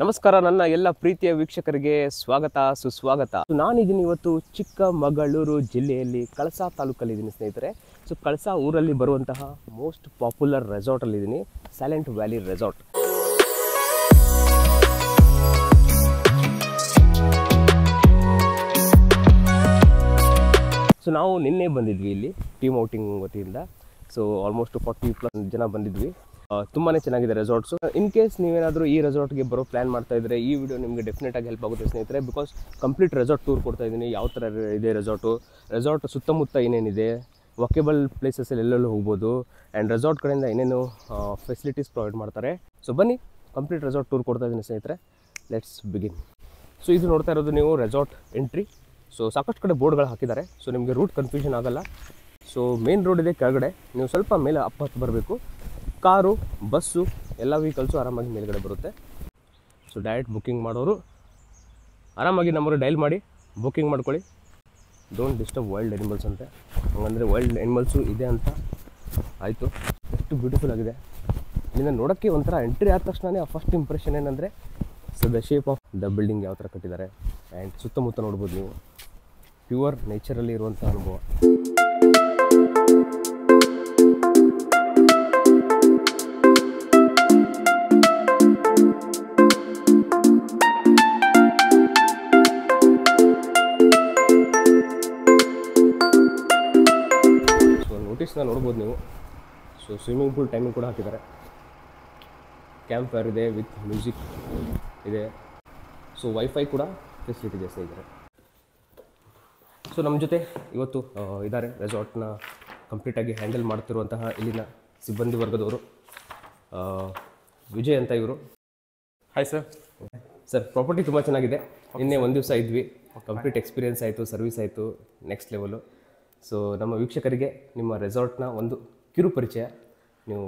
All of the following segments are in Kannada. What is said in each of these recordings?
ನಮಸ್ಕಾರ ನನ್ನ ಎಲ್ಲ ಪ್ರೀತಿಯ ವೀಕ್ಷಕರಿಗೆ ಸ್ವಾಗತ ಸುಸ್ವಾಗತ ನಾನಿದ್ದೀನಿ ಇವತ್ತು ಚಿಕ್ಕಮಗಳೂರು ಜಿಲ್ಲೆಯಲ್ಲಿ ಕಳಸಾ ಇದ್ದೀನಿ ಸ್ನೇಹಿತರೆ ಸೊ ಕಳಸಾ ಊರಲ್ಲಿ ಬರುವಂತಹ ಮೋಸ್ಟ್ ಪಾಪ್ಯುಲರ್ ಇದ್ದೀನಿ ಸೈಲೆಂಟ್ ವ್ಯಾಲಿ ರೆಸಾರ್ಟ್ ಸೊ ನಾವು ನಿನ್ನೆ ಬಂದಿದ್ವಿ ಇಲ್ಲಿ ಟೀಮ್ ಔಟಿಂಗ್ ವತಿಯಿಂದ ಸೊ ಆಲ್ಮೋಸ್ಟ್ ಫಾರ್ಟಿ ಪ್ಲಸ್ ಜನ ಬಂದಿದ್ವಿ ತುಂಬಾ ಚೆನ್ನಾಗಿದೆ ರೆಸಾರ್ಟ್ಸು ಇನ್ ಕೇಸ್ ನೀವೇನಾದರೂ ಈ ರೆಸಾರ್ಟ್ಗೆ ಬರೋ ಪ್ಲಾನ್ ಮಾಡ್ತಾ ಇದ್ರೆ ಈ ವಿಡಿಯೋ ನಿಮಗೆ ಡೆಫಿನೆಟ್ ಆಗಿ ಹೆಲ್ಪ್ ಆಗುತ್ತೆ ಸ್ನೇಹಿತರೆ ಬಿಕಾಸ್ ಕಂಪ್ಲೀಟ್ ರೆಸಾರ್ಟ್ ಟೂರ್ ಕೊಡ್ತಾ ಇದ್ದೀನಿ ಯಾವ ಥರ ಇದೆ ರೆಸಾರ್ಟು ರೆಸಾರ್ಟ್ ಸುತ್ತಮುತ್ತ ಏನೇನಿದೆ ವಾಕೇಬಲ್ ಪ್ಲೇಸಸ್ಸಲ್ಲಿ ಎಲ್ಲೆಲ್ಲೂ ಹೋಗ್ಬೋದು ಆ್ಯಂಡ್ ರೆಸಾರ್ಟ್ ಕಡೆಯಿಂದ ಏನೇನು ಫೆಸಿಲಿಟೀಸ್ ಪ್ರೊವೈಡ್ ಮಾಡ್ತಾರೆ ಸೊ ಬನ್ನಿ ಕಂಪ್ಲೀಟ್ ರೆಸಾರ್ಟ್ ಟೂರ್ ಕೊಡ್ತಾ ಇದ್ದೀನಿ ಸ್ನೇಹಿತರೆ ಲೆಟ್ಸ್ ಬಿಗಿನ್ ಸೊ ಇದು ನೋಡ್ತಾ ಇರೋದು ನೀವು ರೆಸಾರ್ಟ್ ಎಂಟ್ರಿ ಸೊ ಸಾಕಷ್ಟು ಕಡೆ ಬೋರ್ಡ್ಗಳು ಹಾಕಿದ್ದಾರೆ ಸೊ ನಿಮಗೆ ರೂಟ್ ಕನ್ಫ್ಯೂಷನ್ ಆಗೋಲ್ಲ ಸೊ ಮೇನ್ ರೋಡ್ ಇದೆ ಕೆಳಗಡೆ ನೀವು ಸ್ವಲ್ಪ ಮೇಲೆ ಅಪ್ಪ ಹತ್ತು ಬರಬೇಕು ಕಾರು ಬಸ್ಸು ಎಲ್ಲ ವೆಹಿಕಲ್ಸು ಆರಾಮಾಗಿ ಮೇಲ್ಗಡೆ ಬರುತ್ತೆ ಸೊ ಡೈರೆಕ್ಟ್ ಬುಕ್ಕಿಂಗ್ ಮಾಡೋರು ಆರಾಮಾಗಿ ನಂಬರ್ ಡೈಲ್ ಮಾಡಿ ಬುಕ್ಕಿಂಗ್ ಮಾಡ್ಕೊಳ್ಳಿ ಡೋಂಟ್ ಡಿಸ್ಟರ್ಬ್ ವೈಲ್ಡ್ ಎನಿಮಲ್ಸ್ ಅಂತೆ ಹಂಗಂದರೆ ವೈಲ್ಡ್ ಎನಿಮಲ್ಸು ಇದೆ ಅಂತ ಆಯಿತು ಎಷ್ಟು ಬ್ಯೂಟಿಫುಲ್ ಆಗಿದೆ ಇಲ್ಲಿಂದ ನೋಡೋಕ್ಕೆ ಒಂಥರ ಎಂಟ್ರಿ ಆದ ತಕ್ಷಣವೇ ಆ ಫಸ್ಟ್ ಇಂಪ್ರೆಷನ್ ಏನಂದರೆ so the shape of the building ಯಾವ ಥರ ಕಟ್ಟಿದ್ದಾರೆ ಆ್ಯಂಡ್ ಸುತ್ತಮುತ್ತ ನೋಡ್ಬೋದು ನೀವು ಪ್ಯೂರ್ ನೇಚರಲ್ಲಿ ಇರುವಂಥ ಅನುಭವ ನೋಡ್ಬೋದು ನೀವು ಸೊ ಸ್ವಿಮ್ಮಿಂಗ್ ಪೂಲ್ ಟೈಮಿಂಗ್ ಕೂಡ ಹಾಕಿದ್ದಾರೆ ಕ್ಯಾಂಪ್ ಫೈರ್ ಇದೆ ವಿತ್ ಮ್ಯೂಸಿಕ್ ಇದೆ ಸೊ ವೈಫೈ ಕೂಡ ಫೆಸಿಲಿಟಿ ಜಾಸ್ತಿ ಇದ್ದಾರೆ ಸೊ ನಮ್ಮ ಜೊತೆ ಇವತ್ತು ಇದ್ದಾರೆ ರೆಸಾರ್ಟ್ನ ಕಂಪ್ಲೀಟಾಗಿ ಹ್ಯಾಂಡಲ್ ಮಾಡ್ತಿರುವಂತಹ ಇಲ್ಲಿನ ಸಿಬ್ಬಂದಿ ವರ್ಗದವರು ವಿಜಯ್ ಅಂತ ಇವರು ಹಾಯ್ ಸರ್ ಸರ್ ಪ್ರಾಪರ್ಟಿ ತುಂಬ ಚೆನ್ನಾಗಿದೆ ನಿನ್ನೆ ಒಂದು ದಿವಸ ಇದ್ವಿ ಕಂಪ್ಲೀಟ್ ಎಕ್ಸ್ಪೀರಿಯನ್ಸ್ ಆಯಿತು ಸರ್ವಿಸ್ ಆಯಿತು ನೆಕ್ಸ್ಟ್ ಲೆವೆಲು ಸೊ ನಮ್ಮ ವೀಕ್ಷಕರಿಗೆ ನಿಮ್ಮ ರೆಸಾರ್ಟ್ನ ಒಂದು ಕಿರು ಪರಿಚಯ ನೀವು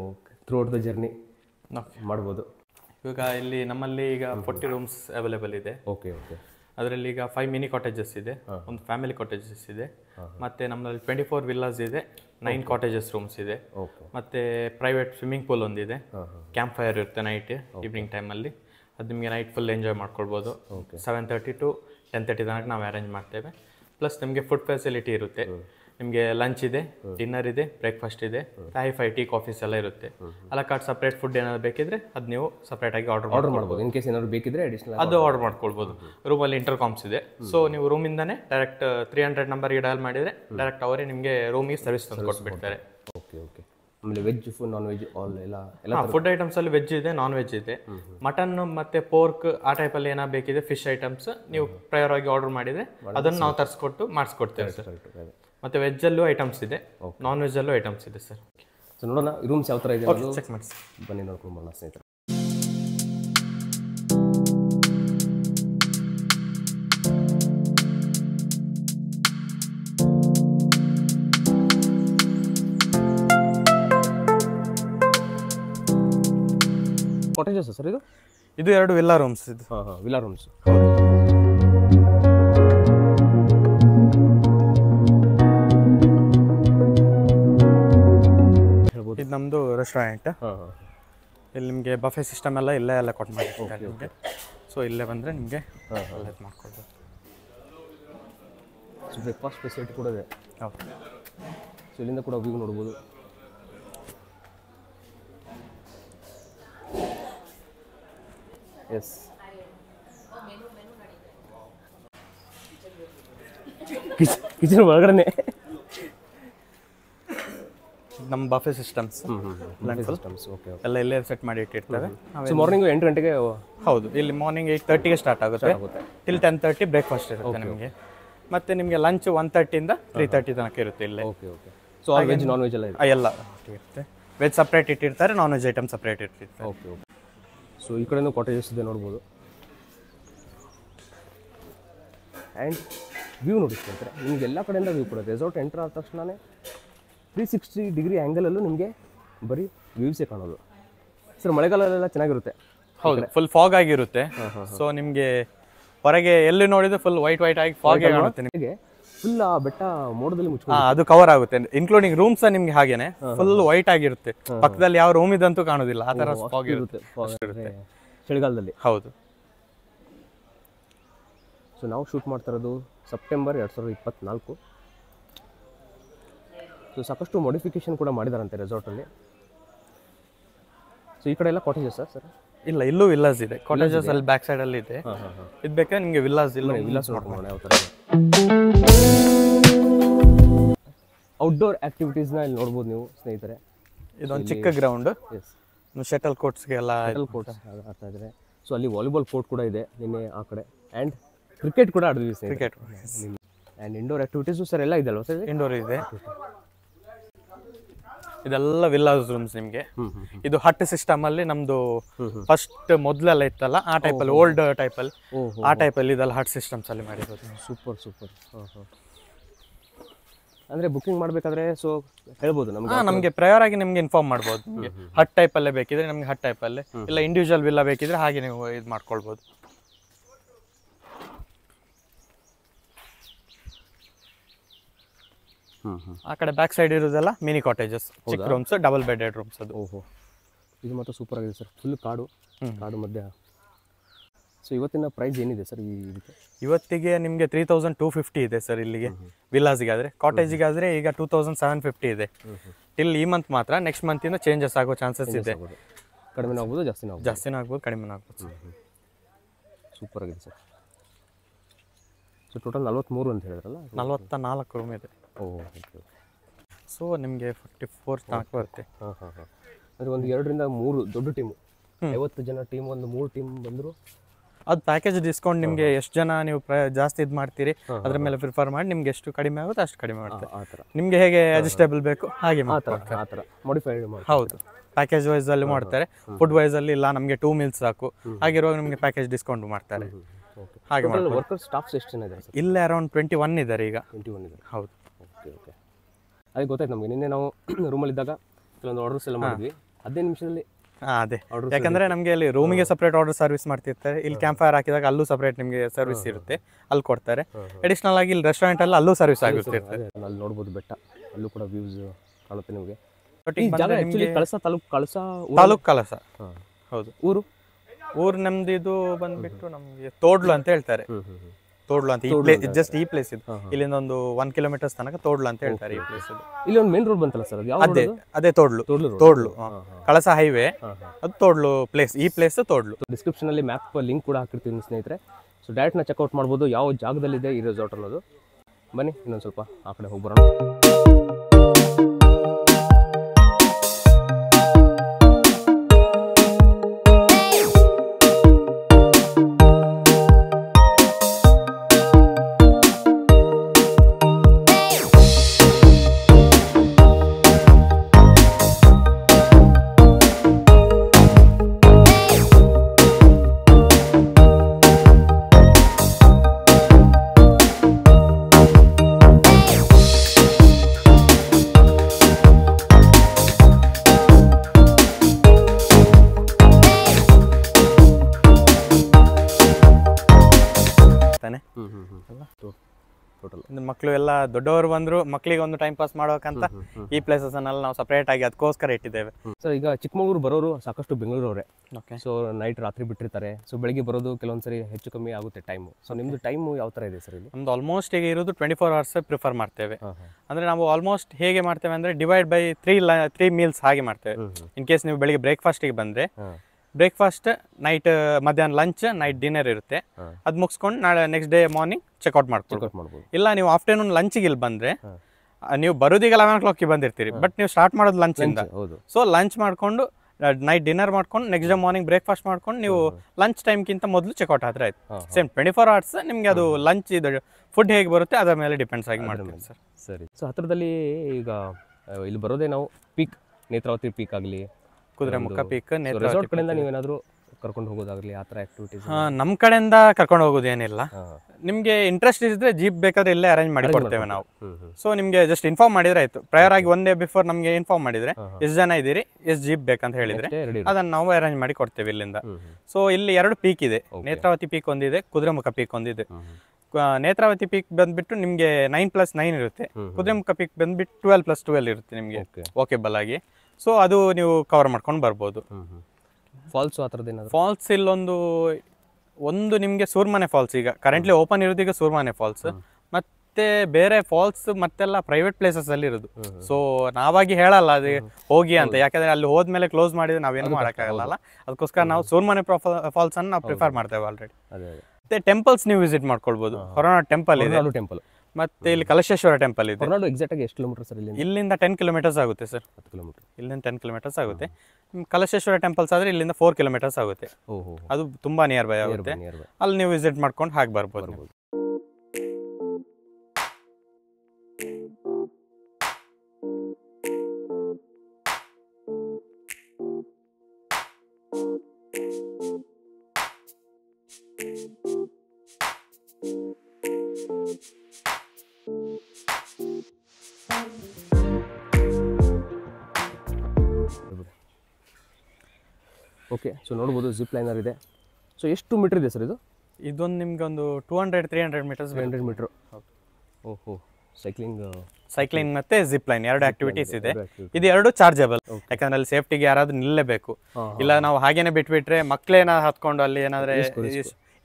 ಔಟ್ ದ ಜರ್ನಿ ಮಾಡ್ಬೋದು ಇವಾಗ ಇಲ್ಲಿ ನಮ್ಮಲ್ಲಿ ಈಗ ಫೋರ್ಟಿ ರೂಮ್ಸ್ ಅವೈಲೇಬಲ್ ಇದೆ ಓಕೆ ಓಕೆ ಅದರಲ್ಲಿ ಈಗ ಫೈವ್ ಮಿನಿ ಕಾಟೇಜಸ್ ಇದೆ ಒಂದು ಫ್ಯಾಮಿಲಿ ಕಾಟೇಜಸ್ ಇದೆ ಮತ್ತೆ ನಮ್ಮಲ್ಲಿ ಟ್ವೆಂಟಿ ಫೋರ್ ವಿಲ್ಲಾಸ್ ಇದೆ ನೈನ್ ಕಾಟೇಜಸ್ ರೂಮ್ಸ್ ಇದೆ ಮತ್ತೆ ಪ್ರೈವೇಟ್ ಸ್ವಿಮ್ಮಿಂಗ್ ಪೂಲ್ ಒಂದಿದೆ ಕ್ಯಾಂಪ್ ಫೈರ್ ಇರುತ್ತೆ ನೈಟ್ ಈವ್ನಿಂಗ್ ಟೈಮಲ್ಲಿ ಅದು ನಿಮಗೆ ನೈಟ್ ಫುಲ್ ಎಂಜಾಯ್ ಮಾಡ್ಕೊಳ್ಬೋದು seven thirty to ten thirty ತನಕ ನಾವು ಅರೇಂಜ್ ಮಾಡ್ತೇವೆ ಪ್ಲಸ್ ನಿಮಗೆ ಫುಡ್ ಫೆಸಿಲಿಟಿ ಇರುತ್ತೆ ನಿಮಗೆ ಲಂಚ್ ಇದೆ ಡಿನ್ನರ್ ಇದೆ ಬ್ರೇಕ್ಫಾಸ್ಟ್ ಇದೆ ಫೈ ಫೈ ಟೀ ಕಾಫೀಸ್ ಎಲ್ಲ ಇರುತ್ತೆ ಅಲ್ಲ ಕಾರ್ಡ್ ಸಪ್ರೇಟ್ ಫುಡ್ ಏನಾದ್ರು ಬೇಕಿದ್ರೆ ಅದು ನೀವು ಸಪ್ರೇಟ್ ಆಗಿ ಆರ್ಡರ್ ಆರ್ಡರ್ ಮಾಡ್ಬೋದು ಇನ್ ಕೇಸ್ ಏನಾದ್ರು ಬೇಕಿದ್ರೆ ಅಡಿಷನಲ್ ಅದು ಆರ್ಡರ್ ಮಾಡ್ಕೊಳ್ಬೋದು ರೂಮಲ್ಲಿ ಕಾಮ್ಸ್ ಇದೆ ಸೊ ನೀವು ರೂಮಿಂದಾನೆ ಡೈರೆಕ್ಟ್ ತ್ರೀ ಹಂಡ್ರೆಡ್ ನಂಬರ್ಗೆ ಡಯಲ್ ಮಾಡಿದ್ರೆ ಡೈರೆಕ್ಟ್ ಅವರೇ ನಿಮಗೆ ರೂಮಿಗೆ ಸರ್ವಿಸ್ ತಂದು ಕೊಟ್ಬಿಡ್ತಾರೆ ಓಕೆ ಓಕೆ ಆಮೇಲೆ veg food non veg all ಎಲ್ಲ ಎಲ್ಲ ಫುಡ್ ಐಟಮ್ಸ್ ಅಲ್ಲಿ ವೆಜ್ ಇದೆ ನಾನ್ ವೆಜ್ ಇದೆ ಮಟನ್ ಮತ್ತೆ ಪೋರ್ಕ್ ಆ ಟೈಪ್ ಅಲ್ಲಿ ಏನಾದ್ರು ಬೇಕಿದೆ ಫಿಶ್ ಐಟಮ್ಸ್ ನೀವು ಪ್ರಯರ್ ಆಗಿ ಆರ್ಡರ್ ಮಾಡಿದ್ರೆ ಅದನ್ನ ನಾವು ತರಿಸ್ಕೊಟ್ಟು ಮಾಡಿಸ್ಕೊಡ್ತೇವೆ ಸರ್ ಮತ್ತೆ ವೆಜ್ಜಲ್ಲೂ ಐಟಮ್ಸ್ ಇದೆ ನಾನ್ ವೆಜ್ಜಲ್ಲೂ ಐಟಮ್ಸ್ ಇದೆ ಸರ್ ಸೊ ನೋಡೋಣ ರೂಮ್ಸ್ ಯಾವ ಥರ ಇದೆ ಚೆಕ್ ಮಾಡಿ ಬನ್ನಿ ನೋಡ್ಕೊಂಡು ಬರೋಣ ಸ್ನೇಹಿತರೆ ಕಾಟೇಜಸ್ ಸರ್ ಇದು ಇದು ಎರಡು ವಿಲ್ಲಾ ರೂಮ್ಸ್ ಇದು ವಿಲ್ಲಾ ರೂಮ್ಸ್ ನಮ್ಮದು ರೆಸ್ಟೋರೆಂಟ್ ಇಲ್ಲಿ ನಿಮಗೆ ಬಫೆ ಸಿಸ್ಟಮ್ ಎಲ್ಲ ಇಲ್ಲೇ ಎಲ್ಲ ಕೊಟ್ಟು ಮಾಡಿರ್ತಾರೆ ನಿಮಗೆ ಸೊ ಇಲ್ಲೇ ಬಂದರೆ ನಿಮಗೆ ಒಳ್ಳೇದು ಮಾಡ್ಕೊಳ್ಬೋದು ಸೊ ಬ್ರೇಕ್ಫಾಸ್ಟ್ ಫೆಸಿಲಿಟಿ ಕೂಡ ಇದೆ ಹೌದು ಸೊ ಇಲ್ಲಿಂದ ಕೂಡ ವ್ಯೂ ನೋಡ್ಬೋದು ಎಸ್ ಕಿಚನ್ ಒಳಗಡೆ ನಮ್ಮ ಬಫೆ ಸಿಸ್ಟಮ್ಸ್ ಸಿಸ್ಟಮ್ಸ್ ಓಕೆ ಎಲ್ಲ ಇಲ್ಲೇ ಸೆಟ್ ಮಾಡಿ ಇಟ್ಟಿರ್ತಾರೆ ಮಾರ್ನಿಂಗ್ ಎಂಟು ಗಂಟೆಗೆ ಹೌದು ಇಲ್ಲಿ ಮಾರ್ನಿಂಗ್ ಏಯ್ಟ್ ತರ್ಟಿಗೆ ಸ್ಟಾರ್ಟ್ ಆಗುತ್ತೆ ಟಿಲ್ ಟೆನ್ ತರ್ಟಿ ಬ್ರೇಕ್ಫಾಸ್ಟ್ ಇರುತ್ತೆ ನಿಮಗೆ ಮತ್ತೆ ನಿಮಗೆ ಲಂಚ್ ಒನ್ ತರ್ಟಿಯಿಂದ ತ್ರೀ ತರ್ಟಿ ತನಕ ಇರುತ್ತೆ ಇಲ್ಲಿ okay okay so veg non veg ಎಲ್ಲ ಎಲ್ಲ ಇರುತ್ತೆ ವೆಜ್ ಸಪ್ರೇಟ್ ಇಟ್ಟಿರ್ತಾರೆ ನಾನ್ ವೆಜ್ ಐಟಮ್ ಸಪ್ರೇಟ್ ಇಟ್ಟಿರ್ತಾರೆ ಓಕೆ ಓಕೆ ಸೊ ಈ ಕಡೆನೂ ಕಾಟೇಜಸ್ ಇದೆ ನೋಡ್ಬೋದು ಆ್ಯಂಡ್ ವ್ಯೂ ನೋಡಿ ನಿಮ್ಗೆ ಎಲ್ಲ ಕಡೆಯಿಂದ ವ್ಯೂ ಕೊಡುತ್ತೆ ರೆಸಾರ್ಟ್ ಎಂಟರ್ ಆದ ತಕ್ಷಣವೇ ತ್ರೀ ಸಿಕ್ಸ್ಟಿ ಡಿಗ್ರಿ ಆ್ಯಂಗಲಲ್ಲೂ ನಿಮಗೆ ಬರೀ ವ್ಯೂಸೇ ಕಾಣೋದು ಸರ್ ಮಳೆಗಾಲಲ್ಲೆಲ್ಲ ಚೆನ್ನಾಗಿರುತ್ತೆ ಹೌದು ಫುಲ್ ಫಾಗ್ ಆಗಿರುತ್ತೆ ಸೊ ನಿಮಗೆ ಹೊರಗೆ ಎಲ್ಲಿ ನೋಡಿದ್ರೆ ಫುಲ್ ವೈಟ್ ವೈಟ್ ಆಗಿ ಫಾಗ್ ಕಾಣುತ್ತೆ ನಿಮಗೆ ಫುಲ್ ಆ ಬೆಟ್ಟ ಮೋಡದಲ್ಲಿ ಮುಚ್ಚ ಅದು ಕವರ್ ಆಗುತ್ತೆ ಇನ್ಕ್ಲೂಡಿಂಗ್ ರೂಮ್ಸ್ ನಿಮ್ಗೆ ಹಾಗೇನೆ ಫುಲ್ ವೈಟ್ ಆಗಿರುತ್ತೆ ಪಕ್ಕದಲ್ಲಿ ಯಾವ ರೂಮ್ ಇದಂತೂ ಕಾಣೋದಿಲ್ಲ ಆ ತರ ಫಾಗ್ ಇರುತ್ತೆ ಚಳಿಗಾಲದಲ್ಲಿ ಹೌದು ಸೊ ನಾವು ಶೂಟ್ ಮಾಡ್ತಾ ಇರೋದು ಸೆಪ್ಟೆಂಬರ್ ಎರಡು ಸಾವಿರದ ಇಪ್ಪತ್ನಾಲ್ಕು ಸೊ ಸಾಕಷ್ಟು ಮಾಡಿಫಿಕೇಶನ್ ಕೂಡ ಮಾಡಿದಾರಂತೆ ರೆಸಾರ್ಟಲ್ಲಿ ಸೊ ಈ ಕಡೆ ಎಲ್ಲ ಕಾಟೇಜಸ್ ಸರ್ ಇಲ್ಲ ಇಲ್ಲೂ ವಿಲ್ಲಾಸ್ ಇದೆ ಕಾಟೇಜಸ್ ಅಲ್ಲಿ ಬ್ಯಾಕ್ ಸೈಡ್ ಅಲ್ಲಿ ಇದೆ ಇದು ಬೇಕಾದ್ರೆ ನಿಮಗೆ ವಿಲ್ಲಾಸ್ ಇಲ್ಲ ವಿಲ್ಲಾಸ್ ನೋಡ್ಕೊಂಡು ಯಾವ ಥರ ಔಟ್ಡೋರ್ ಆಕ್ಟಿವಿಟೀಸ್ನ ಇಲ್ಲಿ ನೋಡ್ಬೋದು ನೀವು ಸ್ನೇಹಿತರೆ ಇದೊಂದು ಚಿಕ್ಕ ಗ್ರೌಂಡ್ ಶಟಲ್ ಕೋರ್ಟ್ಸ್ಗೆ ಎಲ್ಲ ಶಟಲ್ ಕೋರ್ಟ್ ಆಡ್ತಾ ಇದ್ದಾರೆ ಸೊ ಅಲ್ಲಿ ವಾಲಿಬಾಲ್ ಕೋರ್ಟ್ ಕೂಡ ಇದೆ ನಿನ್ನೆ ಆ ಕಡೆ ಆ್ಯಂಡ್ ಕ್ರಿಕೆಟ್ ಕೂಡ ಆಡಿದ್ವಿ sir cricket and indoor activities sir ಎಲ್ಲ ಇದೆ ಅಲ್ವಾ ಸರ್ ಇಂಡೋರ್ ಇದೆ ಇದೆಲ್ಲ ವಿಲ್ಲಾಸ್ ರೂಮ್ಸ್ ನಿಮಗೆ ಇದು ಹಟ್ ಸಿಸ್ಟಮ್ ಅಲ್ಲಿ ನಮ್ದು ಫಸ್ಟ್ ಮೊದಲೆಲ್ಲ ಇತ್ತಲ್ಲ ಆ ಟೈಪ್ ಅಲ್ಲಿ ಓಲ್ಡ್ ಟೈಪ್ ಅಲ್ಲಿ ಆ ಟೈಪ್ ಅಲ್ಲಿ ಇದೆಲ್ಲ ಹಟ್ ಸಿಸ್ಟಮ್ಸ್ ಅಲ್ಲಿ ಮಾಡಿರೋದು ಸೂಪರ್ ಸೂಪರ್ ಅಂದ್ರೆ ಬುಕಿಂಗ್ ಮಾಡಬೇಕಾದ್ರೆ ಸೊ ಹೇಳ್ಬೋದು ನಮಗೆ ನಮಗೆ ಪ್ರಯರ್ ಆಗಿ ನಿಮ್ಗೆ ಇನ್ಫಾರ್ಮ್ ಮಾಡ್ಬೋದು ಹಟ್ ಅಲ್ಲೇ ಬೇಕಿದ್ರೆ ನಮ್ಗೆ ಹಟ್ ಟೈಪಲ್ಲೇ ಇಲ್ಲ ಇಂಡಿವಿಜುವಲ್ ವಿಲ್ಲ ಬೇಕಿದ್ರೆ ಹಾಗೆ ನೀವು ಇದು ಮಾಡ್ಕೊಳ್ಬೋದು ಆ ಕಡೆ ಬ್ಯಾಕ್ ಸೈಡ್ ಇರೋದೆಲ್ಲ ಮಿನಿ ಕಾಟೇಜಸ್ ಚಿಕ್ಕ ರೂಮ್ಸ್ ಡಬಲ್ ಬೆಡ್ಡೆಡ್ ರೂಮ್ಸ್ ಅದು ಓಹೋ ಇದು ಮಾತ್ರ ಸೂಪರ್ ಆಗಿದೆ ಸರ್ ಫುಲ್ ಕಾಡು ಕಾಡು ಮಧ್ಯ ಸೊ ಇವತ್ತಿನ ಪ್ರೈಸ್ ಏನಿದೆ ಸರ್ ಈ ಇವತ್ತಿಗೆ ನಿಮಗೆ ತ್ರೀ ತೌಸಂಡ್ ಟೂ ಫಿಫ್ಟಿ ಇದೆ ಸರ್ ಇಲ್ಲಿಗೆ ವಿಲ್ಲಾಸ್ಗೆ ಆದರೆ ಕಾಟೇಜಿಗೆ ಆದರೆ ಈಗ ಟೂ ತೌಸಂಡ್ ಸೆವೆನ್ ಫಿಫ್ಟಿ ಇದೆ ಟಿಲ್ ಈ ಮಂತ್ ಮಾತ್ರ ನೆಕ್ಸ್ಟ್ ಮಂತಿಂದ ಚೇಂಜಸ್ ಆಗೋ ಚಾನ್ಸಸ್ ಇದೆ ಕಡಿಮೆ ಆಗ್ಬೋದು ಜಾಸ್ತಿ ಜಾಸ್ತಿನ ಆಗ್ಬೋದು ಕಡಿಮೆ ಆಗ್ಬೋದು ಸೂಪರ್ ಆಗಿದೆ ಸರ್ ಸೊ ಟೋಟಲ್ ನಲ್ವತ್ತ್ಮೂರು ಅಂತ ಹೇಳಿದ್ರಲ್ಲ ನಲ್ವತ್ತ ನಾಲ್ಕು ರೂಮ್ ಇದೆ ಓಕೆ ಸೊ ನಿಮಗೆ ಫಿಫ್ಟಿ ಫೋರ್ ತನಕ ಬರುತ್ತೆ ಹಾಂ ಹಾಂ ಹಾಂ ಅಂದರೆ ಒಂದು ಎರಡರಿಂದ ಮೂರು ದೊಡ್ಡ ಟೀಮು ಐವತ್ತು ಜನ ಟೀಮ್ ಒಂದು ಮೂರು ಟೀಮ್ ಬಂದರು ಅದು ಪ್ಯಾಕೇಜ್ ಡಿಸ್ಕೌಂಟ್ ನಿಮಗೆ ಎಷ್ಟು ಜನ ನೀವು ಪ್ರ ಜಾಸ್ತಿ ಇದು ಮಾಡ್ತೀರಿ ಅದ್ರ ಮೇಲೆ ಪ್ರಿಫರ್ ಮಾಡಿ ನಿಮ್ಗೆ ಎಷ್ಟು ಕಡಿಮೆ ಆಗುತ್ತೆ ಅಷ್ಟು ಕಡಿಮೆ ಮಾಡ್ತಾರೆ ಆ ಥರ ನಿಮಗೆ ಹೇಗೆ ಅಡ್ಜಸ್ಟೇಬಲ್ ಬೇಕು ಹಾಗೆ ಆ ಆ ಥರ ಮಾಡಿಫೈಡ್ ಮಾಡಿ ಹೌದು ಪ್ಯಾಕೇಜ್ ವೈಸಲ್ಲಿ ಮಾಡ್ತಾರೆ ಫುಡ್ ವೈಸಲ್ಲಿ ಇಲ್ಲ ನಮಗೆ ಟೂ ಮೀಲ್ಸ್ ಸಾಕು ಹಾಗಿರುವಾಗ ನಿಮಗೆ ಪ್ಯಾಕೇಜ್ ಡಿಸ್ಕೌಂಟ್ ಮಾಡ್ತಾರೆ ಹಾಗೆ ವರ್ಕರ್ ಸ್ಟಾಫ್ಸ್ ಎಷ್ಟು ಜನ ಇದೆ ಇಲ್ಲೇ ಅರೌಂಡ್ ಟ್ವೆಂಟಿ ಒನ್ ಇದ್ದಾರೆ ಈಗ ಟ್ವೆಂಟಿ ಒನ್ ಇದ್ದಾರೆ ಹೌದು ಅದೇ ಗೊತ್ತಾಯ್ತು ನಮಗೆ ನಿನ್ನೆ ನಾವು ರೂಮಲ್ಲಿ ಇದ್ದಾಗ ಕೆಲವೊಂದು ಆರ್ಡರ್ಸ್ ಎಲ್ಲ ಮಾಡಿದ್ವಿ ಹದಿನೈದು ನಿಮಿಷದಲ್ಲಿ ಅದೇ ಯಾಕಂದ್ರೆ ನಮಗೆ ಅಲ್ಲಿ ರೂಮಿಗೆ ಸಪ್ರೇಟ್ ಆರ್ಡರ್ ಸರ್ವಿಸ್ ಮಾಡ್ತಿರ್ತಾರೆ ಇಲ್ಲಿ ಕ್ಯಾಂಪ್ ಫೈರ್ ಹಾಕಿದಾಗ ಅಲ್ಲೂ ಸಪ್ರೇಟ್ ನಿಮಗೆ ಸರ್ವಿಸ್ ಇರುತ್ತೆ ಅಲ್ಲಿ ಕೊಡ್ತಾರೆ ಅಡಿಷನಲ್ ಆಗಿ ಇಲ್ಲಿ ರೆಸ್ಟೋರೆಂಟ್ ಅಲ್ಲಿ ಅಲ್ಲೂ ಸರ್ವಿಸ್ ಆಗಿರ್ತಿರ್ತಾರೆ ಅಲ್ಲಿ ನೋಡ್ಬೋದು ಬೆಟ್ಟ ಅಲ್ಲೂ ಕೂಡ ವ್ಯೂಸ್ ಕಾಣುತ್ತೆ ನಿಮಗೆ ಕಳಸ ತಾಲೂಕು ಕಳಸ ತಾಲೂಕು ಕಳಸ ಹೌದು ಊರು ಊರು ನಮ್ದು ಇದು ಬಂದ್ಬಿಟ್ಟು ನಮಗೆ ತೋಡ್ಲು ಅಂತ ಹೇಳ್ತಾರೆ ತೋಡ್ಲು ಅಂತ ಜಸ್ಟ್ ಈ ಪ್ಲೇಸ್ ಇದು ಇಲ್ಲಿಂದ ಒಂದು ಒನ್ ಕಿಲೋಮೀಟರ್ ತನಕ ತೋಡ್ಲು ಅಂತ ಹೇಳ್ತಾರೆ ಈ ಪ್ಲೇಸ್ ಇಲ್ಲಿ ಒಂದು ಮೇನ್ ರೋಡ್ ಬಂತಲ್ಲ ಸರ್ ಅದೇ ಅದೇ ತೋಡ್ಲು ತೋಡ್ಲು ಕಳಸ ಹೈವೇ ಅದು ತೋಡ್ಲು ಪ್ಲೇಸ್ ಈ ಪ್ಲೇಸ್ ತೋಡ್ಲು ಡಿಸ್ಕ್ರಿಪ್ಷನ್ ಅಲ್ಲಿ ಮ್ಯಾಪ್ ಲಿಂಕ್ ಕೂಡ ಹಾಕಿರ್ತೀನಿ ಸ್ನೇಹಿತರೆ ಸೊ ಡೈರೆಕ್ಟ್ ನ ಚೆಕ್ಔಟ್ ಮಾಡ್ಬೋದು ಯಾವ ಜಾಗದಲ್ಲಿ ಇದೆ ಈ ರೆಸಾರ್ಟ್ ಅದು ಬನ್ನಿ ಇನ್ನೊಂದು ಸ್ವಲ್ಪ ಆ ಕಡೆ ಹೋಗ್ಬರೋಣ ಮಕ್ಕಳು ಎಲ್ಲ ದೊಡ್ಡವರು ಬಂದ್ರು ಮಕ್ಕಳಿಗೆ ಒಂದು ಟೈಮ್ ಪಾಸ್ ಮಾಡೋಕಂತ ಈ ಪ್ಲೇಸಸ್ ಅನ್ನೆಲ್ಲ ನಾವು ಸಪರೇಟ್ ಆಗಿ ಅದಕ್ಕೋಸ್ಕರ ಇಟ್ಟಿದ್ದೇವೆ ಸೊ ಈಗ ಚಿಕ್ಕಮಗಳೂರು ಬರೋರು ಸಾಕಷ್ಟು ಬೆಂಗಳೂರು ಓಕೆ ಸೊ ನೈಟ್ ರಾತ್ರಿ ಬಿಟ್ಟಿರ್ತಾರೆ ಸೊ ಬೆಳಿಗ್ಗೆ ಬರೋದು ಕೆಲವೊಂದ್ಸರಿ ಹೆಚ್ಚು ಕಮ್ಮಿ ಆಗುತ್ತೆ ಟೈಮು ಸೊ ನಿಮ್ದು ಟೈಮು ಯಾವ ತರ ಇದೆ ಸರ್ ಇಲ್ಲಿ ನಮ್ದು ಆಲ್ಮೋಸ್ಟ್ ಈಗ ಇರೋದು ಟ್ವೆಂಟಿ ಫೋರ್ ಅವರ್ಸ್ ಪ್ರಿಫರ್ ಮಾಡ್ತೇವೆ ಅಂದ್ರೆ ನಾವು ಆಲ್ಮೋಸ್ಟ್ ಹೇಗೆ ಮಾಡ್ತೇವೆ ಅಂದ್ರೆ divide by three three meals ಹಾಗೆ ಮಾಡ್ತೇವೆ ಇನ್ ಕೇಸ್ ನೀವು ಬೆಳಿಗ್ಗೆ ಗೆ ಬಂದ್ರೆ ಬ್ರೇಕ್ಫಾಸ್ಟ್ ನೈಟ್ ಮಧ್ಯಾಹ್ನ ಲಂಚ್ ನೈಟ್ ಡಿನ್ನರ್ ಇರುತ್ತೆ ಅದು ಮುಗಿಸ್ಕೊಂಡು ನಾಳೆ ನೆಕ್ಸ್ಟ್ ಡೇ ಮಾರ್ನಿಂಗ್ ಚೆಕ್ಔಟ್ ಮಾಡ್ಕೊಂಡು ಇಲ್ಲ ನೀವು ಆಫ್ಟರ್ನೂನ್ ಲಂಚಿಗೆ ಇಲ್ಲಿ ಬಂದರೆ ನೀವು ಬರೋದಿಗೆ ಲೆವೆನ್ ಓ ಕ್ಲಾಕಿಗೆ ಬಂದಿರ್ತೀರಿ ಬಟ್ ನೀವು ಸ್ಟಾರ್ಟ್ ಮಾಡೋದು ಲಂಚಿಂದ ಸೊ ಲಂಚ್ ಮಾಡಿಕೊಂಡು ನೈಟ್ ಡಿನ್ನರ್ ಮಾಡ್ಕೊಂಡು ನೆಕ್ಸ್ಟ್ ಡೇ ಮಾರ್ನಿಂಗ್ ಬ್ರೇಕ್ಫಾಸ್ಟ್ ಮಾಡ್ಕೊಂಡು ನೀವು ಲಂಚ್ ಟೈಮ್ಗಿಂತ ಮೊದಲು ಚೆಕ್ಔಟ್ ಆದರೆ ಆಯ್ತು ಸೇಮ್ ಟ್ವೆಂಟಿ ಫೋರ್ ಅವರ್ಸ್ ನಿಮಗೆ ಅದು ಲಂಚ್ ಇದು ಫುಡ್ ಹೇಗೆ ಬರುತ್ತೆ ಅದರ ಮೇಲೆ ಡಿಪೆಂಡ್ಸ್ ಆಗಿ ಮಾಡ್ತೀವಿ ಸರ್ ಸರಿ ಸೊ ಹತ್ರದಲ್ಲಿ ಈಗ ಇಲ್ಲಿ ಬರೋದೇ ನಾವು ಪೀಕ್ ನೇತ್ರಾವತಿ ಪೀಕ್ ಆಗಲಿ ಕುದುರೆ ಮುಖ ಪೀಕ್ ರೆಸಾರ್ಟ್ ಕಡೆಯಿಂದ ಕರ್ಕೊಂಡು ಹೋಗೋದಾಗಲಿ ಆ ಥರ ನಮ್ಮ ಕಡೆಯಿಂದ ಕರ್ಕೊಂಡು ಹೋಗೋದು ಏನಿಲ್ಲ ನಿಮಗೆ ಇಂಟ್ರೆಸ್ಟ್ ಇದ್ದರೆ ಜೀಪ್ ಬೇಕಾದ್ರೆ ಇಲ್ಲೇ ಅರೇಂಜ್ ಮಾಡಿ ಕೊಡ್ತೇವೆ ನಾವು ಸೊ ನಿಮಗೆ ಜಸ್ಟ್ ಇನ್ಫಾರ್ಮ್ ಮಾಡಿದ್ರೆ ಆಯಿತು ಪ್ರಯರ್ ಆಗಿ ಒನ್ ಡೇ ಬಿಫೋರ್ ನಮಗೆ ಇನ್ಫಾರ್ಮ್ ಮಾಡಿದರೆ ಎಷ್ಟು ಜನ ಇದ್ದೀರಿ ಎಷ್ಟು ಜೀಪ್ ಬೇಕಂತ ಹೇಳಿದರೆ ಅದನ್ನು ನಾವು ಅರೇಂಜ್ ಮಾಡಿ ಕೊಡ್ತೇವೆ ಇಲ್ಲಿಂದ ಸೊ ಇಲ್ಲಿ ಎರಡು ಪೀಕ್ ಇದೆ ನೇತ್ರಾವತಿ ಪೀಕ್ ಒಂದಿದೆ ಕುದುರೆಮುಖ ಪೀಕ್ ಒಂದಿದೆ ನೇತ್ರಾವತಿ ಪೀಕ್ ಬಂದ್ಬಿಟ್ಟು ನಿಮಗೆ ನೈನ್ ಪ್ಲಸ್ ನೈನ್ ಇರುತ್ತೆ ಕುದುರೆಮುಖ ಪೀಕ್ ಬಂದ್ಬಿಟ್ಟು ಟ್ವೆಲ್ ಪ್ಲಸ್ ಟ್ವೆಲ್ ಇರುತ್ತೆ ನಿಮಗೆ ಓಕೆಬಲ್ ಆಗಿ ಸೊ ಅದು ನೀವು ಕವರ್ ಮಾಡ್ಕೊಂಡು ಬರ್ಬೋದು ಫಾಲ್ಸ್ ಫಾಲ್ಸ್ ಇಲ್ಲೊಂದು ಒಂದು ನಿಮಗೆ ಸೂರ್ಮನೆ ಫಾಲ್ಸ್ ಈಗ ಕರೆಂಟ್ಲಿ ಓಪನ್ ಇರೋದು ಈಗ ಸೂರ್ಮನೆ ಫಾಲ್ಸ್ ಮತ್ತೆ ಬೇರೆ ಫಾಲ್ಸ್ ಮತ್ತೆಲ್ಲ ಪ್ರೈವೇಟ್ ಪ್ಲೇಸಸ್ ಅಲ್ಲಿ ಇರೋದು ಸೊ ನಾವಾಗಿ ಹೇಳಲ್ಲ ಅದು ಹೋಗಿ ಅಂತ ಯಾಕಂದ್ರೆ ಅಲ್ಲಿ ಹೋದ್ಮೇಲೆ ಕ್ಲೋಸ್ ಮಾಡಿದ್ರೆ ನಾವೇನು ಮಾಡೋಕ್ಕಾಗಲ್ಲ ಅದಕ್ಕೋಸ್ಕರ ನಾವು ಸೂರ್ಮನೆ ಫಾಲ್ಸ್ ಅನ್ನು ನಾವು ಪ್ರಿಫರ್ ಮಾಡ್ತೇವೆ ಆಲ್ರೆಡಿ ಮತ್ತೆ ಟೆಂಪಲ್ಸ್ ನೀವು ವಿಸಿಟ್ ಮಾಡ್ಕೊಳ್ಬೋದು ಕೊರೋನಾ ಟೆಂಪಲ್ ಇದೆ ಟೆಂಪಲ್ ಮತ್ತೆ ಇಲ್ಲಿ ಕಲಶೇಶ್ವರ ಟೆಂಪಲ್ ಇದೆ ಹೊರನಾಡು ಎಕ್ಸಾಕ್ಟ್ ಆಗಿ ಎಷ್ಟು ಕಿಲೋಮೀಟರ್ ಸರ್ ಇಲ್ಲಿಂದ ಇಲ್ಲಿಂದ ಟೆನ್ ಕಿಲೋಮೀಟರ್ಸ್ ಆಗುತ್ತೆ ಸರ್ ಹತ್ತು ಕಿಲೋಮೀಟರ್ ಇಲ್ಲಿಂದ ಟೆನ್ ಕಿಲೋಮೀಟರ್ಸ್ ಆಗುತ್ತೆ ಕಲಶೇಶ್ವರ ಟೆಂಪಲ್ಸ್ ಆದ್ರೆ ಇಲ್ಲಿಂದ ಫೋರ್ ಕಿಲೋಮೀಟರ್ಸ್ ಆಗುತ್ತೆ ಅದು ತುಂಬಾ ನಿಯರ್ ಬೈ ಆಗುತ್ತೆ ಅಲ್ಲಿ ನೀವು ವಿಸಿಟ್ ಮಾಡ್ಕೊಂಡು ಹಾಗೆ ಬರ್ಬೋದು ಓಕೆ ಸೊ ನೋಡ್ಬೋದು ಜಿಪ್ ಲೈನರ್ ಇದೆ ಸೊ ಎಷ್ಟು ಮೀಟರ್ ಇದೆ ಸರ್ ಇದು ಇದೊಂದು ನಿಮ್ಗೆ ಒಂದು two hundred three hundred metres hundred metre ಓಹೋ ಸೈಕ್ಲಿಂಗ್ ಸೈಕ್ಲಿಂಗ್ uh, ಮತ್ತೆ ಜಿಪ್ ಲೈನ್ ಎರಡು ಆಕ್ಟಿವಿಟೀಸ್ ಇದೆ ಇದು ಎರಡು ಚಾರ್ಜಬಲ್ ಯಾಕಂದ್ರೆ ಅಲ್ಲಿ ಸೇಫ್ಟಿಗೆ ಯಾರಾದ್ರೂ ನಿಲ್ಲಬೇಕು ಇಲ್ಲ ನಾವು ಹಾಗೇನೆ ಬಿಟ್ಬಿಟ್ರೆ ಮಕ್ಳೇನ ಹತ್ಕೊಂಡು ಅಲ್ಲಿ ಏನಾದ್ರೆ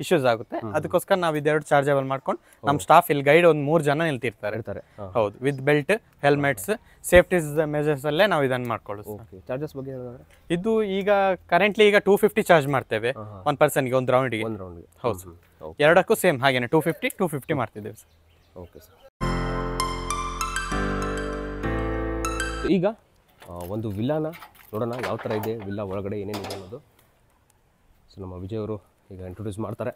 ಇಶ್ಯೂಸ್ ಆಗುತ್ತೆ ಅದಕ್ಕೋಸ್ಕರ ನಾವು ಇದೆರಡು ಚಾರ್ಜಬಲ್ ಮಾಡ್ಕೊಂಡು ನಮ್ಮ ಸ್ಟಾಫ್ ಇಲ್ಲಿ ಗೈಡ್ ಒಂದು ಮೂರು ಜನ ನಿಲ್ತಿರ್ತಾರೆ ಇರ್ತಾರೆ ಹೌದು with belt helmets safety measures ಅಲ್ಲೇ ನಾವು ಇದನ್ನ ಮಾಡ್ಕೊಳ್ಳೋದು ಚಾರ್ಜಸ್ ಬಗ್ಗೆ ಇದು ಈಗ ಕರೆಂಟ್ಲಿ ಈಗ ಟೂ ಫಿಫ್ಟಿ ಚಾರ್ಜ್ ಮಾಡ್ತೇವೆ ಒನ್ ಪರ್ಸನ್ಗೆ ಒಂದು ರೌಂಡಿಗೆ ಒಂದು ಗೆ ಹೌದು ಎರಡಕ್ಕೂ ಸೇಮ್ ಹಾಗೇನೆ ಟೂ ಫಿಫ್ಟಿ ಟೂ ಫಿಫ್ಟಿ ಮಾಡ್ತಿದ್ದೇವೆ ಸರ್ ಓಕೆ ಸರ್ ಈಗ ಒಂದು ವಿಲ್ಲಾನ ನೋಡೋಣ ಯಾವ ಥರ ಇದೆ ವಿಲ್ಲಾ ಒಳಗಡೆ ಏನೇನಿದೆ ಅನ್ನೋದು ಸೊ ನಮ್ಮ ವಿಜಯವರು ಈಗ ಇಂಟ್ರೊಡ್ಯೂಸ್ ಮಾಡ್ತಾರೆ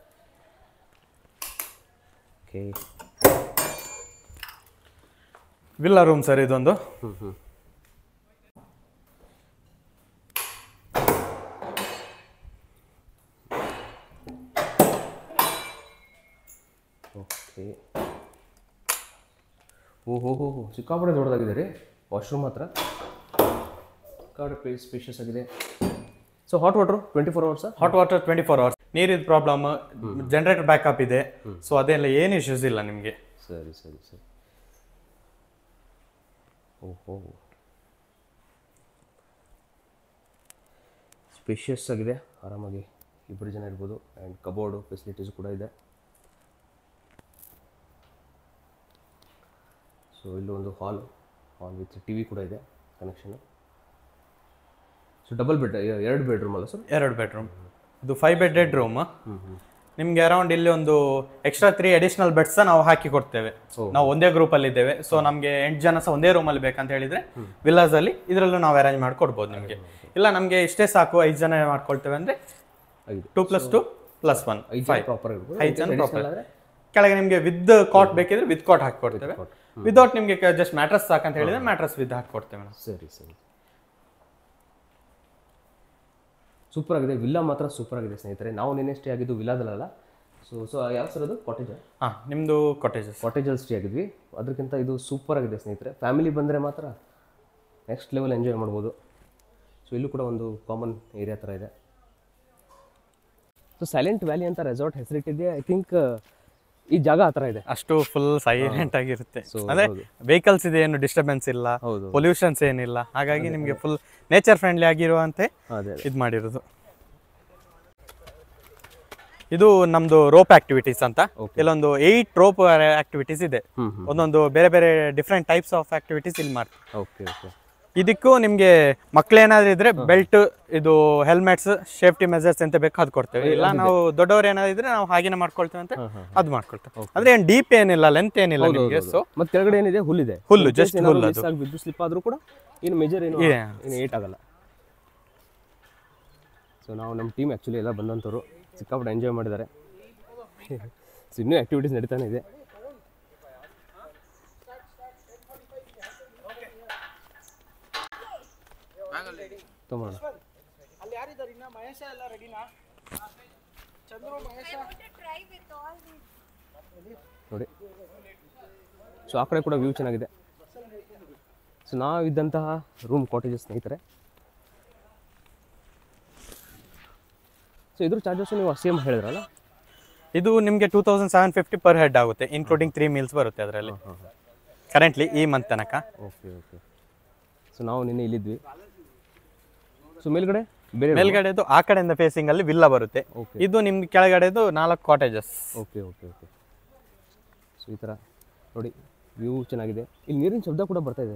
ಓಕೆ ವಿಲ್ಲಾ ರೂಮ್ ಸರ್ ಇದೊಂದು ಹ್ಮ್ ಹ್ಮ್ ಓಕೆ ಓಹೋ ಹೋ ಹೋ ಸಿಕ್ಕಾಪಡೆ ದೊಡ್ಡದಾಗಿದೆ ರೀ ವಾಶ್ರೂಮ್ ಹತ್ರ ಸಿಕ್ಕಾಪಡೆ ಪ್ಲೇಸ್ ಸ್ಪೇಷಿಯಸ್ ಆಗಿದೆ so hot water twenty four hours hot water twenty four hours ನೀರಿನ ಪ್ರಾಬ್ಲಮ್ ಜನರೇಟರ್ ಬ್ಯಾಕಪ್ ಇದೆ ಸೊ ಅದೆಲ್ಲ ಏನು ಇಶ್ಯೂಸ್ ಇಲ್ಲ ನಿಮಗೆ ಸರಿ ಸರಿ ಸರಿ ಓಹೋ ಸ್ಪೇಷಿಯಸ್ ಆಗಿದೆ ಆರಾಮಾಗಿ ಇಬ್ಬರು ಜನ ಇರ್ಬೋದು ಆ್ಯಂಡ್ ಕಬೋರ್ಡು ಫೆಸಿಲಿಟೀಸ್ ಕೂಡ ಇದೆ ಸೊ ಒಂದು hall hall with T V ಕೂಡ ಇದೆ ಕನೆಕ್ಷನು ಸೊ ಡಬಲ್ ಬೆಡ್ ಎರಡು ಬೆಡ್ರೂಮ್ ಅಲ್ಲ ಸರ್ ಎರಡು ಬೆಡ್ರೂಮ್ ಇದು ಫೈವ್ ಬೆಡ್ ರೂಮ್ ನಿಮ್ಗೆ ಅರೌಂಡ್ ಇಲ್ಲಿ ಒಂದು ಎಕ್ಸ್ಟ್ರಾ ತ್ರೀ ಅಡಿಷನಲ್ ಬೆಡ್ಸ್ ನಾವು ಹಾಕಿ ಕೊಡ್ತೇವೆ ನಾವು ಒಂದೇ ಗ್ರೂಪ್ ಅಲ್ಲಿ ಇದ್ದೇವೆ ಸೊ ನಮಗೆ ಎಂಟು ಜನ ಸಹ ಒಂದೇ ರೂಮ್ ಅಲ್ಲಿ ಬೇಕಂತ ಹೇಳಿದ್ರೆ ವಿಲಾಸ್ ಅಲ್ಲಿ ಇದರಲ್ಲೂ ನಾವು ಅರೇಂಜ್ ಮಾಡ್ಕೊಡ್ಬೋದು ನಿಮಗೆ ಇಲ್ಲ ನಮಗೆ ಇಷ್ಟೇ ಸಾಕು ಐದು ಜನ ಮಾಡ್ಕೊಳ್ತೇವೆ ಅಂದ್ರೆ two plus two plus one ಐದು ಜನ ಪ್ರಾಪರ್ ಕೆಳಗೆ ನಿಮಗೆ ವಿತ್ ಕಾಟ್ ಬೇಕಿದ್ರೆ ವಿತ್ ಕಾಟ್ ಹಾಕಿ ಕೊಡ್ತೇವೆ ವಿದೌಟ್ ನಿಮಗೆ ಜಸ್ಟ್ ಮ್ಯಾಟ್ರಸ್ ಸಾಕಂತ ಹೇಳಿದ್ರೆ ಮ್ಯಾಟ್ರಸ್ ವಿತ್ ಹಾಕಿ ಕೊಡ್ತೇವೆ ಸರಿ ಸರಿ ಸೂಪರ್ ಆಗಿದೆ ವಿಲ್ಲಾ ಮಾತ್ರ ಸೂಪರ್ ಆಗಿದೆ ಸ್ನೇಹಿತರೆ ನಾವು ನಿನ್ನೆ ಸ್ಟೇ ಆಗಿದ್ದು ವಿಲ್ಲಾದಲ್ಲ ಸೊ ಸೊ ಯಾವ ಸರ್ ಅದು ಕಾಟೇಜ್ ಹಾಂ ನಿಮ್ಮದು ಕಾಟೇಜಸ್ ಕಾಟೇಜಲ್ಲಿ ಸ್ಟೇ ಆಗಿದ್ವಿ ಅದಕ್ಕಿಂತ ಇದು ಸೂಪರ್ ಆಗಿದೆ ಸ್ನೇಹಿತರೆ ಫ್ಯಾಮಿಲಿ ಬಂದರೆ ಮಾತ್ರ ನೆಕ್ಸ್ಟ್ ಲೆವೆಲ್ ಎಂಜಾಯ್ ಮಾಡ್ಬೋದು ಸೊ ಇಲ್ಲೂ ಕೂಡ ಒಂದು ಕಾಮನ್ ಏರಿಯಾ ಥರ ಇದೆ ಸೊ ಸೈಲೆಂಟ್ ವ್ಯಾಲಿ ಅಂತ ರೆಸಾರ್ಟ್ ಹೆಸರಿಟ್ಟಿದೆ ಐ ಥಿಂಕ್ ಈ ಜಾಗ ಆತರ ಇದೆ ಅಷ್ಟು ಫುಲ್ ಸೈಲೆಂಟ್ ಆಗಿರುತ್ತೆ ಅಂದ್ರೆ ವೆಹಿಕಲ್ಸ್ ಇದೆ ಏನು ಡಿಸ್ಟರ್ಬೆನ್ಸ್ ಇಲ್ಲ ಪೊಲ್ಯೂಷನ್ಸ್ ಏನಿಲ್ಲ ಹಾಗಾಗಿ ನಿಮ್ಗೆ ಫುಲ್ ನೇಚರ್ ಫ್ರೆಂಡ್ಲಿ ಆಗಿರುವಂತೆ ಇದು ಮಾಡಿರೋದು ಇದು ನಮ್ದು ರೋಪ್ ಆಕ್ಟಿವಿಟೀಸ್ ಅಂತ ಇಲ್ಲೊಂದು ಏಟ್ ರೋಪ್ ಆಕ್ಟಿವಿಟೀಸ್ ಇದೆ ಒಂದೊಂದು ಬೇರೆ ಬೇರೆ ಡಿಫ್ರೆಂಟ್ ಟೈಪ್ಸ್ ಆಫ್ ಆಕ್ಟಿವಿಟೀಸ್ ಇಲ್ಲಿ ಮಾಡ್ತೀವಿ ಇದಕ್ಕೂ ನಿಮಗೆ ಮಕ್ಳೇನಾದ್ರು ಇದ್ರೆ ಬೆಲ್ಟ್ ಇದು ಹೆಲ್ಮೆಟ್ಸ್ ಸೇಫ್ಟಿ ಮೆಜರ್ಸ್ ಅಂತ ಬೇಕು ಕೊಡ್ತೇವೆ ಇಲ್ಲ ನಾವು ದೊಡ್ಡವ್ರು ಏನಾದ್ರು ಇದ್ರೆ ನಾವು ಹಾಗೇನೆ ಮಾಡ್ಕೊಳ್ತೇವೆ ಅಂತ ಅದು ಮಾಡ್ಕೊಳ್ತೇವೆ ಅಂದ್ರೆ ಏನ್ ಡೀಪ್ ಏನಿಲ್ಲ ಲೆಂತ್ ಏನಿಲ್ಲ ನಿಮಗೆ ಸೊ ಮತ್ತೆ ಕೆಳಗಡೆ ಏನಿದೆ ಹುಲ್ಲಿದೆ ಹುಲ್ಲು ಜಸ್ಟ್ ಹುಲ್ಲು ಅದು ಬಿದ್ದು ಸ್ಲಿಪ್ ಆದ್ರೂ ಕೂಡ ಏನು ಮೇಜರ್ ಏನು ಏನು ಏಟ್ ಆಗಲ್ಲ ಸೊ ನಾವು ನಮ್ಮ ಟೀಮ್ ಆ್ಯಕ್ಚುಲಿ ಎಲ್ಲ ಬಂದಂಥವ್ರು ಸಿಕ್ಕಾಪಟ್ಟೆ ಎಂಜಾಯ್ ಮಾಡಿದ್ದಾರೆ ಸೊ ಇನ್ನೂ ಆ್ಯಕ್ಟಿವಿಟೀಸ್ ನಡೀತಾನೆ ಇದೆ ಕಮಾನ ಅಲ್ಲಿ ಯಾರಿದ್ದಾರೆ ಇನ್ನ ಎಲ್ಲ ರೆಡಿನಾ ಚಂದ್ರು ಮಹೇಶ ನೋಡಿ ಸೊ ಆ ಕಡೆ ಕೂಡ ವ್ಯೂ ಚೆನ್ನಾಗಿದೆ ಸೊ ನಾವಿದ್ದಂತಹ ರೂಮ್ ಕಾಟೇಜಸ್ ಸ್ನೇಹಿತರೆ ಸೊ ಇದ್ರ ಚಾರ್ಜಸ್ ನೀವು ಸೇಮ್ ಹೇಳಿದ್ರಲ್ಲ ಇದು ನಿಮಗೆ two thousand seven fifty per head ಆಗುತ್ತೆ ಇನ್ಕ್ಲೂಡಿಂಗ್ ತ್ರೀ ಮೀಲ್ಸ್ ಬರುತ್ತೆ ಅದರಲ್ಲಿ ಕರೆಂಟ್ಲಿ ಈ ಮಂತ್ ತನಕ ಓಕೆ ಓಕೆ ಸೊ ನಾವು ನಿನ್ನೆ ಇಲ್ಲಿದ್ವಿ ಸೊ ಮೇಲ್ಗಡೆ ಮೇಲ್ಗಡೆದು ಆ ಕಡೆಯಿಂದ ಫೇಸಿಂಗ್ ಅಲ್ಲಿ ವಿಲ್ಲ ಬರುತ್ತೆ ಇದು ನಿಮ್ಗೆ ಕೆಳಗಡೆದು ನಾಲ್ಕು ಕಾಟೇಜಸ್ ಸೊ ಈ ಥರ ನೋಡಿ ವ್ಯೂ ಚೆನ್ನಾಗಿದೆ ಇಲ್ಲಿ ನೀರಿನ ಶಬ್ದ ಕೂಡ ಬರ್ತಾ ಇದೆ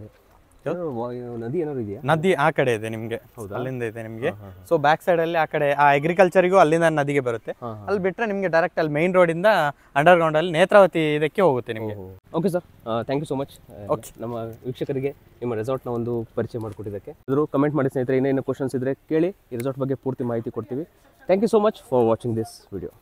Uh, ನದಿ ಏನಾದ್ರು ಇದೆಯಾ ನದಿ ಆ ಕಡೆ ಇದೆ ನಿಮ್ಗೆ ಅಲ್ಲಿಂದ ಇದೆ ನಿಮಗೆ ಸೊ ಬ್ಯಾಕ್ ಸೈಡ್ ಅಲ್ಲಿ ಆ ಕಡೆ ಆ ಅಗ್ರಿಕಲ್ಚರ್ಗೂ ಅಲ್ಲಿಂದ ನದಿಗೆ ಬರುತ್ತೆ ಅಲ್ಲಿ ಬಿಟ್ರೆ ನಿಮ್ಗೆ ಡೈರೆಕ್ಟ್ ಅಲ್ಲಿ ಮೈನ್ ರೋಡ್ ಇಂದ ಅಂಡರ್ ಗ್ರೌಂಡ್ ಅಲ್ಲಿ ನೇತ್ರಾವತಿ ಇದಕ್ಕೆ ಹೋಗುತ್ತೆ ನಿಮಗೆ okay sir thank you so much okay ನಮ್ಮ ವೀಕ್ಷಕರಿಗೆ ನಿಮ್ಮ ರೆಸಾರ್ಟ್ ನ ಒಂದು ಪರಿಚಯ ಮಾಡಿಕೊಟ್ಟಿದ್ದಕ್ಕೆ ಇದ್ರು ಕಮೆಂಟ್ ಮಾಡಿ ಸ್ನೇಹಿತರೆ ಇನ್ನೇನು ಕ್ವಶನ್ಸ್ ಇದ್ರೆ ಕೇಳಿ ಈ ರೆಸಾರ್ಟ್ ಬಗ್ಗೆ ಪೂರ್ತಿ ಮಾಹಿತಿ ಕೊಡ್ತೀವಿ thank you so much for watching this video